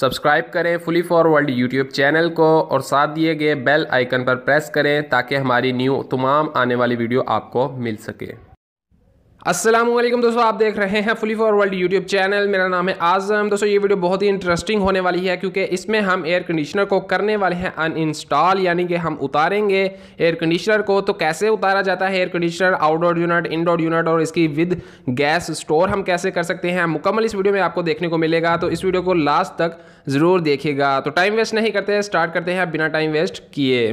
subscribe करें fully for world YouTube channel को और साथ दिए गए बेल आइकन पर प्रेस करें ताकि हमारी न्यू तमाम आने वाली वीडियो आपको मिल सके असलम दोस्तों आप देख रहे हैं fully for world YouTube channel मेरा नाम है आजम दोस्तों ये वीडियो बहुत ही इंटरेस्टिंग होने वाली है क्योंकि इसमें हम एयर कंडीशनर को करने वाले हैं अनइंस्टॉल यानी कि हम उतारेंगे एयर कंडीशनर को तो कैसे उतारा जाता है air conditioner outdoor unit indoor unit और इसकी विद गैस स्टोर हम कैसे कर सकते हैं मुकम्मल इस वीडियो में आपको देखने को मिलेगा तो इस वीडियो को लास्ट तक ज़रूर देखेगा तो टाइम वेस्ट नहीं करते स्टार्ट करते हैं बिना टाइम वेस्ट किए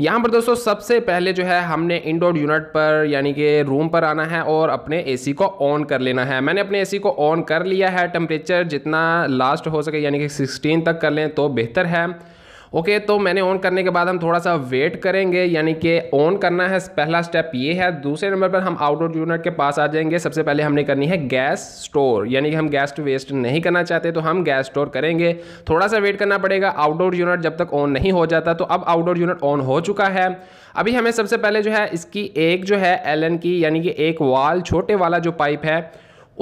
यहाँ पर दोस्तों सबसे पहले जो है हमने इनडोर यूनिट पर यानी कि रूम पर आना है और अपने एसी को ऑन कर लेना है मैंने अपने एसी को ऑन कर लिया है टेम्परेचर जितना लास्ट हो सके यानी कि सिक्सटीन तक कर लें तो बेहतर है ओके तो मैंने ऑन करने के बाद हम थोड़ा सा वेट करेंगे यानी कि ऑन करना है पहला स्टेप ये है दूसरे नंबर पर हम आउटडोर यूनिट के पास आ जाएंगे सबसे पहले हमने करनी है गैस स्टोर यानी कि हम गैस टू वेस्ट नहीं करना चाहते तो हम गैस स्टोर करेंगे थोड़ा सा वेट करना पड़ेगा आउटडोर यूनिट जब तक ऑन नहीं हो जाता तो अब आउटडोर यूनिट ऑन हो चुका है अभी हमें सबसे पहले जो है इसकी एक जो है एल की यानी कि एक वाल छोटे वाला जो पाइप है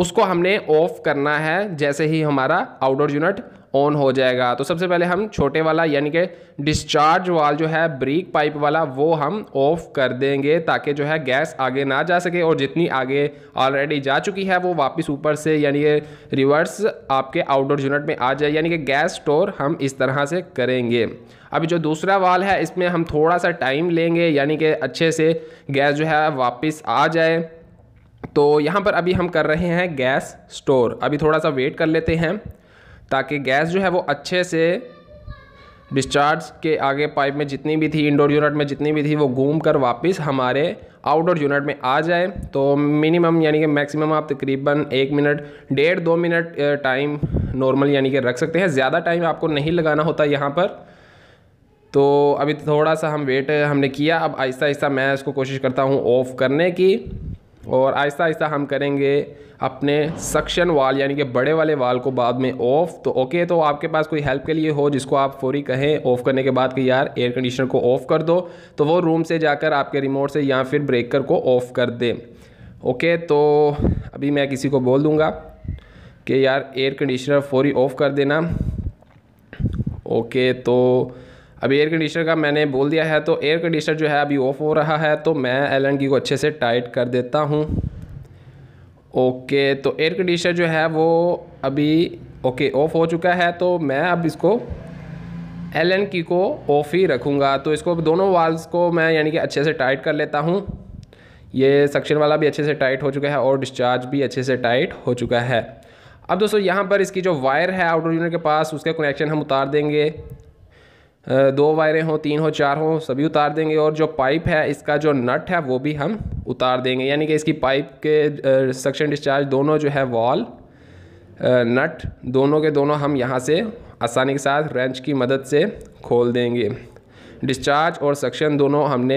उसको हमने ऑफ करना है जैसे ही हमारा आउटडोर यूनिट ऑन हो जाएगा तो सबसे पहले हम छोटे वाला यानी कि डिस्चार्ज वाल जो है ब्रीक पाइप वाला वो हम ऑफ कर देंगे ताकि जो है गैस आगे ना जा सके और जितनी आगे ऑलरेडी जा चुकी है वो वापस ऊपर से यानी कि रिवर्स आपके आउटडोर यूनिट में आ जाए यानी कि गैस स्टोर हम इस तरह से करेंगे अभी जो दूसरा वाल है इसमें हम थोड़ा सा टाइम लेंगे यानी कि अच्छे से गैस जो है वापस आ जाए तो यहाँ पर अभी हम कर रहे हैं गैस स्टोर अभी थोड़ा सा वेट कर लेते हैं ताकि गैस जो है वो अच्छे से डिस्चार्ज के आगे पाइप में जितनी भी थी इंडोर यूनिट में जितनी भी थी वो घूम कर वापस हमारे आउटडोर यूनिट में आ जाए तो मिनिमम यानी कि मैक्सिमम आप तकरीबन एक मिनट डेढ़ दो मिनट टाइम नॉर्मल यानी कि रख सकते हैं ज़्यादा टाइम आपको नहीं लगाना होता यहाँ पर तो अभी थोड़ा सा हम वेट हमने किया अब आहिस्ता आहिस्ता मैं इसको कोशिश करता हूँ ऑफ़ करने की और आहिस्ता आहिस्ता हम करेंगे अपने सक्शन वाल यानी कि बड़े वाले वाल को बाद में ऑफ़ तो ओके तो आपके पास कोई हेल्प के लिए हो जिसको आप फौरी कहें ऑफ़ करने के बाद कि यार एयर कंडीशनर को ऑफ़ कर दो तो वो रूम से जाकर आपके रिमोट से या फिर ब्रेकर को ऑफ़ कर दे ओके तो अभी मैं किसी को बोल दूँगा कि यार एयर कंडीशनर फौरी ऑफ़ कर देना ओके तो अभी एयर कंडीशनर का मैंने बोल दिया है तो एयर कंडीशनर जो है अभी ऑफ हो रहा है तो मैं एल की को अच्छे से टाइट कर देता हूँ ओके तो एयर कंडीशनर जो है वो अभी ओके ऑफ हो चुका है तो मैं अब इसको एल एन की को ऑफ ही रखूँगा तो इसको दोनों वाल्स को मैं यानी कि अच्छे से टाइट कर लेता हूँ ये सक्शन वाला भी अच्छे से टाइट हो चुका है और डिस्चार्ज भी अच्छे से टाइट हो चुका है अब दोस्तों यहाँ पर इसकी जो वायर है आउटर यूनिट के पास उसका कनेक्शन हम उतार देंगे दो वायरें हों तीन हो चार हो सभी उतार देंगे और जो पाइप है इसका जो नट है वो भी हम उतार देंगे यानी कि इसकी पाइप के सक्शन डिस्चार्ज दोनों जो है वॉल नट दोनों के दोनों हम यहाँ से आसानी के साथ रेंच की मदद से खोल देंगे डिस्चार्ज और सक्शन दोनों हमने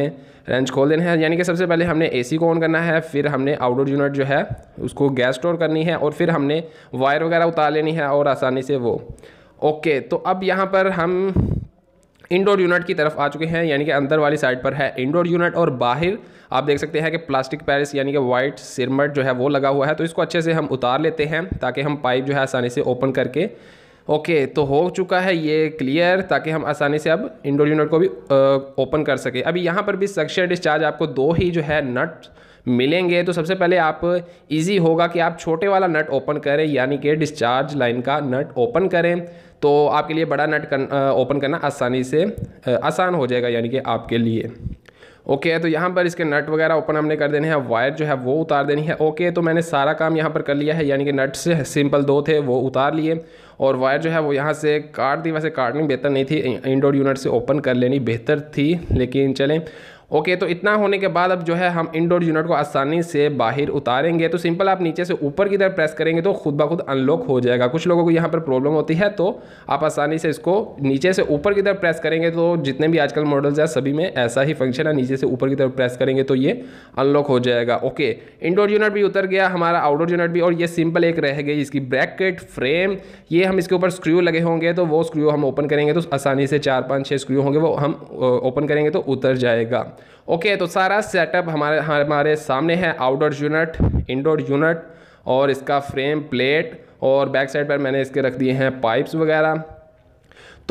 रेंच खोल देने हैं यानी कि सबसे पहले हमने एसी को ऑन करना है फिर हमने आउटडोर यूनिट जो है उसको गैस स्टोर करनी है और फिर हमने वायर वगैरह उतार लेनी है और आसानी से वो ओके तो अब यहाँ पर हम इंडोर यूनिट की तरफ आ चुके हैं यानी कि अंदर वाली साइड पर है इंडोर यूनिट और बाहर आप देख सकते हैं कि प्लास्टिक पैरिस यानी कि वाइट सिरमट जो है वो लगा हुआ है तो इसको अच्छे से हम उतार लेते हैं ताकि हम पाइप जो है आसानी से ओपन करके ओके okay, तो हो चुका है ये क्लियर ताकि हम आसानी से अब इंडोर यूनिट को भी ओपन कर सकें अभी यहाँ पर भी सक्शन डिस्चार्ज आपको दो ही जो है नट मिलेंगे तो सबसे पहले आप इजी होगा कि आप छोटे वाला नट ओपन करें यानी कि डिस्चार्ज लाइन का नट ओपन करें तो आपके लिए बड़ा नट कर, ओपन करना आसानी से आसान हो जाएगा यानी कि आपके लिए ओके okay, तो यहाँ पर इसके नट वगैरह ओपन हमने कर देने हैं वायर जो है वो उतार देनी है ओके okay, तो मैंने सारा काम यहाँ पर कर लिया है यानी कि नट्स सिंपल दो थे वो उतार लिए और वायर जो है वो यहाँ से काट दी वैसे काटनी बेहतर नहीं थी इंडोर यूनिट से ओपन कर लेनी बेहतर थी लेकिन चलें ओके तो इतना होने के बाद अब जो है हम इनडोर यूनिट को आसानी से बाहर उतारेंगे तो सिंपल आप नीचे से ऊपर की तरफ प्रेस करेंगे तो खुद ब खुद अनलॉक हो जाएगा कुछ लोगों को यहाँ पर प्रॉब्लम होती है तो आप आसानी से इसको नीचे से ऊपर की तरफ प्रेस करेंगे तो जितने भी आजकल मॉडल्स हैं सभी में ऐसा ही फंक्शन है नीचे से ऊपर की तरफ प्रेस करेंगे तो ये अनलॉक हो जाएगा ओके इनडोर यूनिट भी उतर गया हमारा आउटडोर यूनिट भी और ये सिंपल एक रह गई इसकी ब्रैकेट फ्रेम ये हम इसके ऊपर स्क्रू लगे होंगे तो वो स्क्रू हम ओपन करेंगे तो आसानी से चार पाँच छः स्क्रू होंगे वो हम ओपन करेंगे तो उतर जाएगा ओके तो सारा सेटअप हमारे हमारे सामने है आउटडोर यूनिट इंडोर यूनिट और इसका फ्रेम प्लेट और बैक साइड पर मैंने इसके रख दिए हैं पाइप्स वगैरह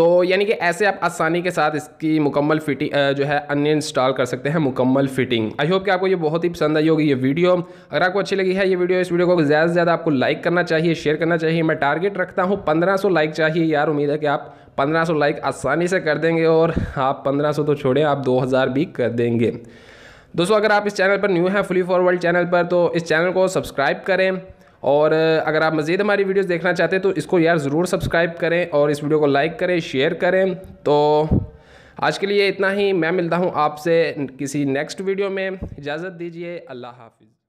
तो यानी कि ऐसे आप आसानी के साथ इसकी मुकम्मल फिटिंग जो है अन्य इंस्टॉल कर सकते हैं मुकम्मल फिटिंग आई होप कि आपको ये बहुत ही पसंद आई होगी ये वीडियो अगर आपको अच्छी लगी है ये वीडियो इस वीडियो को ज़्यादा से ज़्यादा आपको लाइक करना चाहिए शेयर करना चाहिए मैं टारगेट रखता हूँ पंद्रह लाइक चाहिए यार उम्मीद है कि आप पंद्रह लाइक आसानी से कर देंगे और आप पंद्रह तो छोड़ें आप दो भी कर देंगे दोस्तों अगर आप इस चैनल पर न्यू हैं फुली फॉर वर्ल्ड चैनल पर तो इस चैनल को सब्सक्राइब करें और अगर आप मज़ीद हमारी वीडियोस देखना चाहते हैं तो इसको यार ज़रूर सब्सक्राइब करें और इस वीडियो को लाइक करें शेयर करें तो आज के लिए इतना ही मैं मिलता हूँ आपसे किसी नेक्स्ट वीडियो में इजाज़त दीजिए अल्लाह हाफिज़